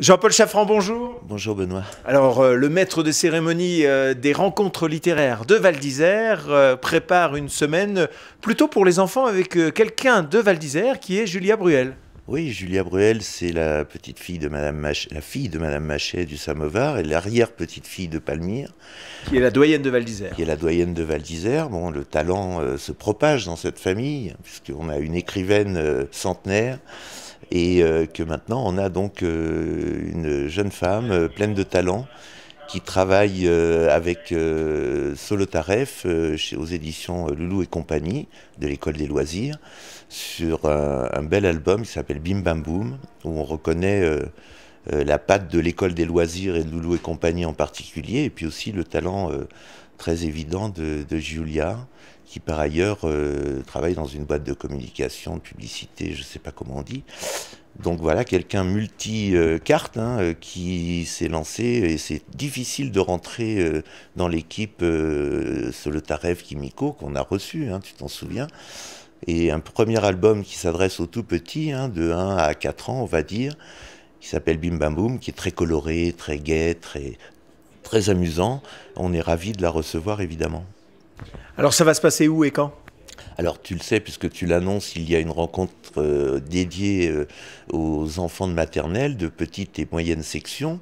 Jean-Paul Chaffran, bonjour. Bonjour Benoît. Alors, euh, le maître de cérémonie euh, des rencontres littéraires de Val d'Isère euh, prépare une semaine plutôt pour les enfants avec quelqu'un de Val d'Isère qui est Julia Bruel. Oui, Julia Bruel, c'est la petite fille de Madame la fille de Madame Machet du Samovar et l'arrière-petite fille de Palmyre. Qui est la doyenne de Val d'Isère. Qui est la doyenne de Val d'Isère. Bon, le talent se propage dans cette famille, puisqu'on a une écrivaine centenaire et euh, que maintenant on a donc euh, une jeune femme euh, pleine de talent qui travaille avec Solotaref aux éditions Loulou et compagnie de l'école des loisirs sur un, bel album qui s'appelle Bim Bam Boom où on reconnaît la patte de l'école des loisirs et de Loulou et compagnie en particulier et puis aussi le talent très évident de, de qui par ailleurs euh, travaille dans une boîte de communication, de publicité, je ne sais pas comment on dit. Donc voilà, quelqu'un multi-carte hein, euh, qui s'est lancé et c'est difficile de rentrer euh, dans l'équipe Solotarev Kimiko qu'on a reçu, hein, tu t'en souviens. Et un premier album qui s'adresse aux tout petits, hein, de 1 à 4 ans on va dire, qui s'appelle Bim Bam Boom, qui est très coloré, très gai, très très amusant. On est ravi de la recevoir, évidemment. Alors ça va se passer où et quand alors tu le sais puisque tu l'annonces, il y a une rencontre euh, dédiée euh, aux enfants de maternelle, de petite et moyenne section.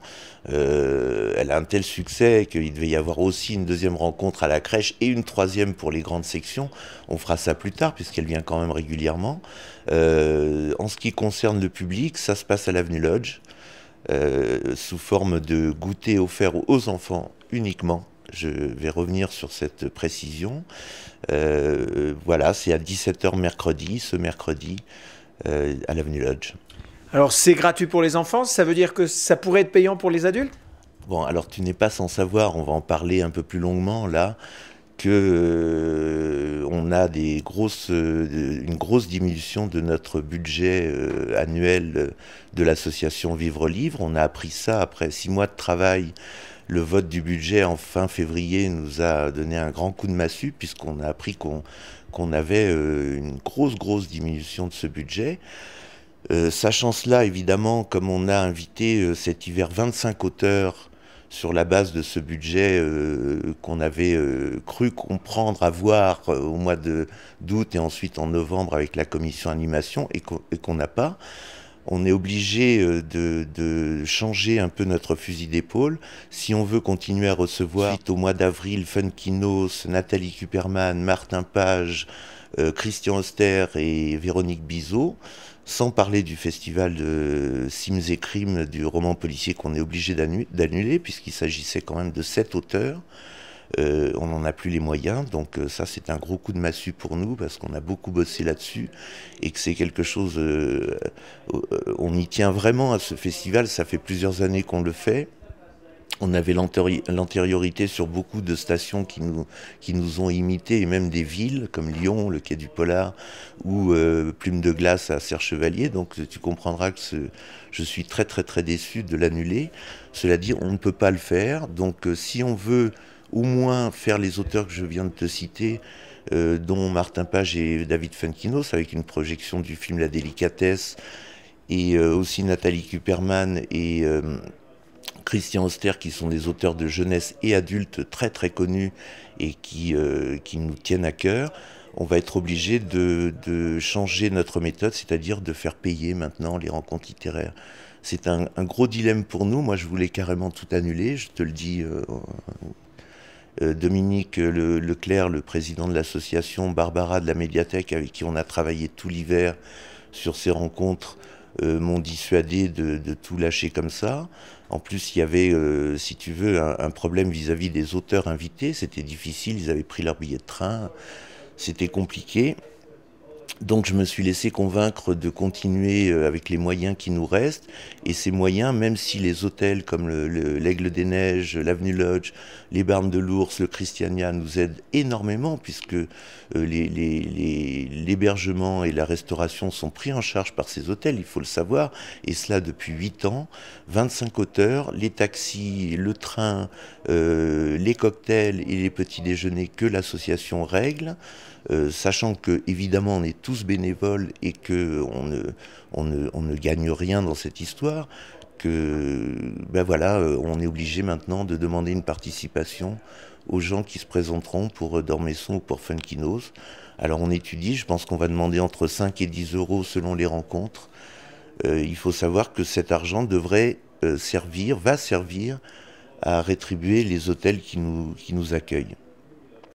Euh, elle a un tel succès qu'il devait y avoir aussi une deuxième rencontre à la crèche et une troisième pour les grandes sections. On fera ça plus tard puisqu'elle vient quand même régulièrement. en ce qui concerne le public, ça se passe à l'avenue Lodge. Euh, sous forme de goûter offert aux enfants uniquement. Je vais revenir sur cette précision. Euh, voilà, c'est à 17h mercredi, ce mercredi, euh, à l'Avenue Lodge. Alors c'est gratuit pour les enfants, ça veut dire que ça pourrait être payant pour les adultes Bon, alors tu n'es pas sans savoir, on va en parler un peu plus longuement là, que euh, on a des grosses, euh, une grosse diminution de notre budget euh, annuel de l'association Vivre Livre. On a appris ça après six mois de travail. Le vote du budget en fin février nous a donné un grand coup de massue puisqu'on a appris qu'on avait une grosse, grosse diminution de ce budget. sachant cela, évidemment, comme on a invité cet hiver 25 auteurs sur la base de ce budget euh, qu'on avait euh, cru comprendre avoir euh, au mois d'août et ensuite en novembre avec la commission animation et qu'on n'a pas. On est obligé de, changer un peu notre fusil d'épaule si on veut continuer à recevoir au mois d'avril Funkinos, Nathalie Kuperman, Martin Page, Christian Oster et Véronique Bizot sans parler du festival de Sims et Crimes du roman policier qu'on est obligé d'annuler, puisqu'il s'agissait quand même de sept auteurs. Euh, on n'en a plus les moyens, donc euh, ça c'est un gros coup de massue pour nous parce qu'on a beaucoup bossé là-dessus et que c'est quelque chose, euh, on y tient vraiment à ce festival, ça fait plusieurs années qu'on le fait on avait l'antériorité sur beaucoup de stations qui nous, qui nous ont imités, et même des villes comme Lyon, le Quai du Polar, ou euh, Plume de Glace à Serre-Chevalier. Donc tu comprendras que je suis très très très déçu de l'annuler. Cela dit, on ne peut pas le faire. Donc euh, si on veut au moins faire les auteurs que je viens de te citer, euh, dont Martin Page et David Funkinos, avec une projection du film La Délicatesse, et aussi Nathalie Kuperman et Christian Oster, qui sont des auteurs de jeunesse et adultes très très connus et qui, euh, nous tiennent à cœur, on va être obligé de, changer notre méthode, c'est-à-dire de faire payer maintenant les rencontres littéraires. C'est un, gros dilemme pour nous. Moi, je voulais carrément tout annuler, je te le dis. Euh, euh, Dominique Leclerc, le président de l'association, Barbara de la médiathèque, avec qui on a travaillé tout l'hiver sur ces rencontres, euh, m'ont dissuadé de, tout lâcher comme ça. En plus, il y avait, euh, si tu veux, un, problème vis à -vis des auteurs invités. C'était difficile, ils avaient pris leur billet de train, c'était compliqué. Donc je me suis laissé convaincre de continuer euh, avec les moyens qui nous restent. Et ces moyens, même si les hôtels comme l'Aigle des Neiges, l'Avenue Lodge, les Barnes de l'Ours, le Christiania nous aident énormément puisque euh, l'hébergement et la restauration sont pris en charge par ces hôtels, il faut le savoir. Et cela depuis 8 ans, 25 auteurs, les taxis, le train, euh, les cocktails et les petits déjeuners que l'association règle. Euh, sachant que évidemment on est tous bénévoles et que on ne, gagne rien dans cette histoire, que ben voilà, euh, on est obligé maintenant de demander une participation aux gens qui se présenteront pour euh, Dormesson ou pour Funkinos. Alors on étudie, je pense qu'on va demander entre 5 et 10 euros selon les rencontres. il faut savoir que cet argent devrait servir, va servir à rétribuer les hôtels qui nous accueillent.